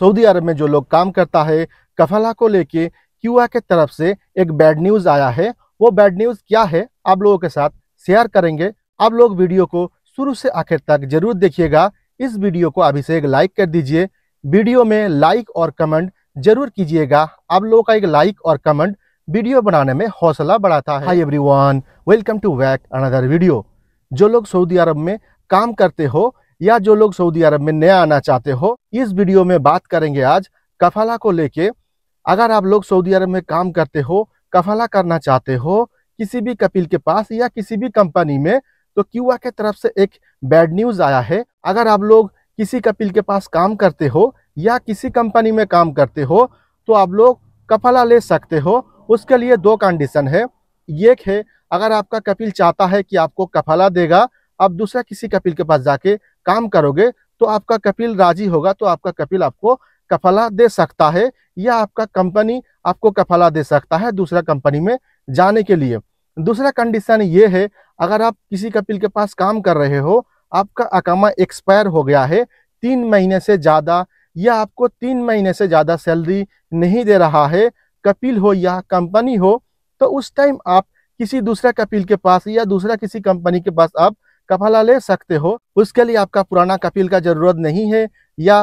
Saudi अरब में जो लोग काम करता है कफला को लेके क्यूआ के तरफ से एक बैड न्यूज़ आया है वो बैड न्यूज़ क्या है आप लोगों के साथ शेयर करेंगे आप लोग वीडियो को शुरू से आखिर तक जरूर देखिएगा इस वीडियो को अभी से एक लाइक कर दीजिए वीडियो में लाइक और कमेंट जरूर कीजिएगा आप लोगों का एक लाइक और कमेंट वीडियो बनाने में हौसला बढ़ाता है hi everyone welcome to back another video जो लोग सऊदी अरब में काम करते हो या जो लोग सऊदी अरब में नया आना चाहते हो इस वीडियो में बात करेंगे आज कफाला को लेके अगर आप लोग सऊदी अरब में काम करते हो कफाला करना चाहते हो किसी भी कपिल के पास या किसी भी कंपनी में तो क्यूआ के तरफ से एक बैड न्यूज आया है अगर आप लोग किसी कपिल के पास काम करते हो या किसी कंपनी में काम करते हो तो आप लोग कफाला ले सकते हो उसके लिए दो कंडीशन है एक है अगर आपका कपिल चाहता है कि आपको कफाला देगा आप दूसरा किसी कपिल के पास जाके काम करोगे तो आपका कपिल राजी होगा तो आपका कपिल आपको कफला दे सकता है या आपका कंपनी आपको कफला दे सकता है दूसरा कंपनी में जाने के लिए दूसरा कंडीशन ये है अगर आप किसी कपिल के पास काम कर रहे हो आपका अकामा एक्सपायर हो गया है तीन महीने से ज़्यादा या आपको तीन महीने से ज़्यादा सैलरी नहीं दे रहा है कपिल हो या कंपनी हो तो उस टाइम आप किसी दूसरा कपिल के पास या दूसरा किसी कंपनी के पास आप कफाला ले सकते हो उसके लिए आपका पुराना कपिल का जरूरत नहीं है या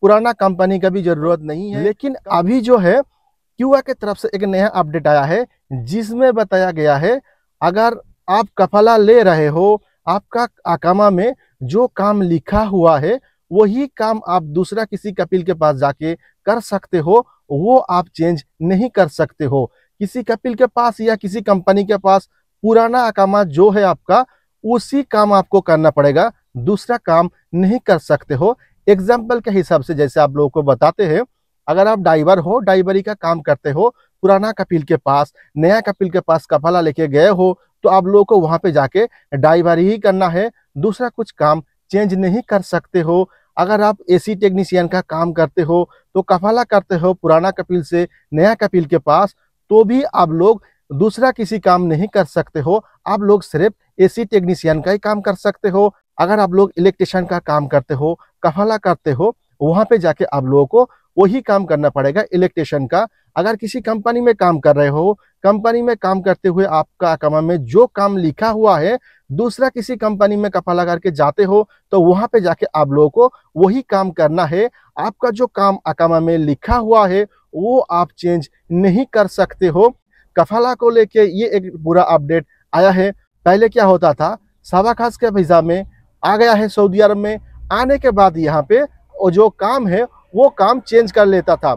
पुराना कंपनी का भी जरूरत नहीं है लेकिन अभी जो है क्यूआ के तरफ से एक नया अपडेट आया है जिसमें बताया गया है अगर आप कफाला ले रहे हो आपका आकामा में जो काम लिखा हुआ है वही काम आप दूसरा किसी कपिल के पास जाके कर सकते हो वो आप चेंज नहीं कर सकते हो किसी कपिल के पास या किसी कंपनी के पास पुराना अकामा जो है आपका उसी काम आपको करना पड़ेगा दूसरा काम नहीं कर सकते हो एग्जाम्पल के हिसाब से जैसे आप लोगों को बताते हैं अगर आप ड्राइवर हो ड्राइवरी का काम करते हो पुराना कपिल के पास नया कपिल के पास कफाला लेके गए हो तो आप लोगों को वहां पे जाके ड्राइवरी ही करना है दूसरा कुछ काम चेंज नहीं कर सकते हो अगर आप एसी टेक्नीशियन का काम करते हो तो कफाला करते हो पुराना कपिल से नया कपिल के पास तो भी आप लोग दूसरा किसी काम नहीं कर सकते हो आप लोग सिर्फ एसी टेक्नीशियन का ही काम कर सकते हो अगर आप लोग इलेक्ट्रिशियन का काम करते हो कफाला करते हो वहाँ पे जाके आप लोगों को वही काम करना पड़ेगा इलेक्ट्रिशियन का अगर किसी कंपनी में काम कर रहे हो कंपनी में काम करते हुए आपका कमा में जो काम लिखा हुआ है दूसरा किसी कंपनी में कफाला करके जाते हो तो वहां पे जाके आप लोगों को वही काम करना है आपका जो काम अकामा में लिखा हुआ है वो आप चेंज नहीं कर सकते हो कफाला को लेके ये एक बुरा अपडेट आया है पहले क्या होता था सावा खास के वीज़ा में आ गया है सऊदी अरब में आने के बाद यहाँ पे और जो काम है वो काम चेंज कर लेता था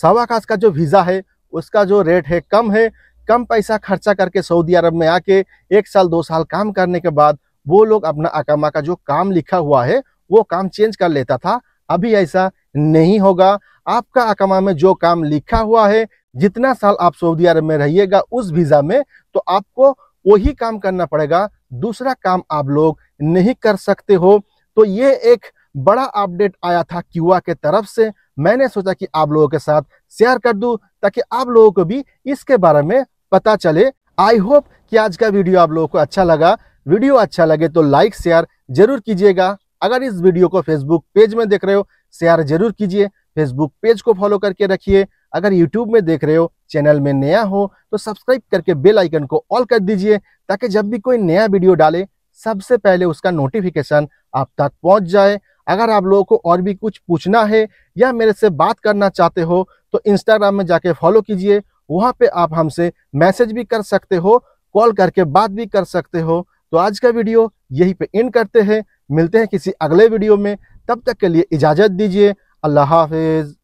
सावा खास का जो वीज़ा है उसका जो रेट है कम है कम पैसा खर्चा करके सऊदी अरब में आके एक साल दो साल काम करने के बाद वो लोग अपना अकामा का जो काम लिखा हुआ है वो काम चेंज कर लेता था अभी ऐसा नहीं होगा आपका अकामा में जो काम लिखा हुआ है जितना साल आप सऊदी अरब में रहिएगा उस वीज़ा में तो आपको वही काम करना पड़ेगा दूसरा काम आप लोग नहीं कर सकते हो तो ये एक बड़ा अपडेट आया था क्यूआ के तरफ से मैंने सोचा कि आप लोगों के साथ शेयर कर दूं ताकि आप लोगों को भी इसके बारे में पता चले आई होप कि आज का वीडियो आप लोगों को अच्छा लगा वीडियो अच्छा लगे तो लाइक शेयर जरूर कीजिएगा अगर इस वीडियो को फेसबुक पेज में देख रहे हो शेयर जरूर कीजिए फेसबुक पेज को फॉलो करके रखिए अगर यूट्यूब में देख रहे हो चैनल में नया हो तो सब्सक्राइब करके बेल आइकन को ऑल कर दीजिए ताकि जब भी कोई नया वीडियो डाले सबसे पहले उसका नोटिफिकेशन आप तक पहुंच जाए अगर आप लोगों को और भी कुछ पूछना है या मेरे से बात करना चाहते हो तो इंस्टाग्राम में जाके फॉलो कीजिए वहाँ पर आप हमसे मैसेज भी कर सकते हो कॉल करके बात भी कर सकते हो तो आज का वीडियो यहीं पर एंड करते हैं मिलते हैं किसी अगले वीडियो में तब तक के लिए इजाज़त दीजिए अल्लाह हाफिज़